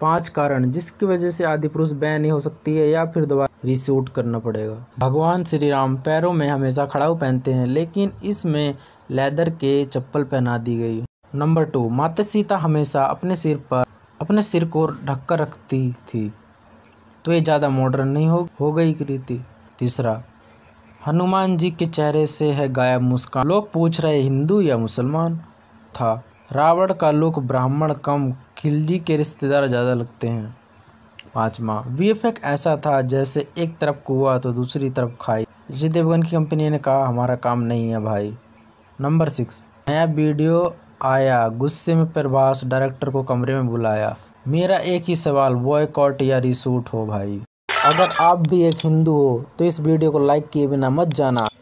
पांच कारण जिसकी वजह से आदि पुरुष बैन नहीं हो सकती है या फिर दोबारा रिसूट करना पड़ेगा भगवान श्री राम पैरों में हमेशा खड़ाऊ पहनते हैं लेकिन इसमें लेदर के चप्पल पहना दी गई नंबर टू माता सीता हमेशा अपने सिर पर अपने सिर को ढककर रखती थी तो ये ज़्यादा मॉडर्न नहीं हो, हो गई रीति तीसरा हनुमान जी के चेहरे से है गायब मुस्कान लोग पूछ रहे हिंदू या मुसलमान था रावण का लुक ब्राह्मण कम खिलजी के रिश्तेदार ज़्यादा लगते हैं पाँचवा वी ऐसा था जैसे एक तरफ कुआ तो दूसरी तरफ खाई अजय देवगन की कंपनी ने कहा हमारा काम नहीं है भाई नंबर सिक्स नया वीडियो आया गुस्से में प्रभास डायरेक्टर को कमरे में बुलाया मेरा एक ही सवाल बॉयकॉट या रिसूट हो भाई अगर आप भी एक हिंदू हो तो इस वीडियो को लाइक किए बिना मत जाना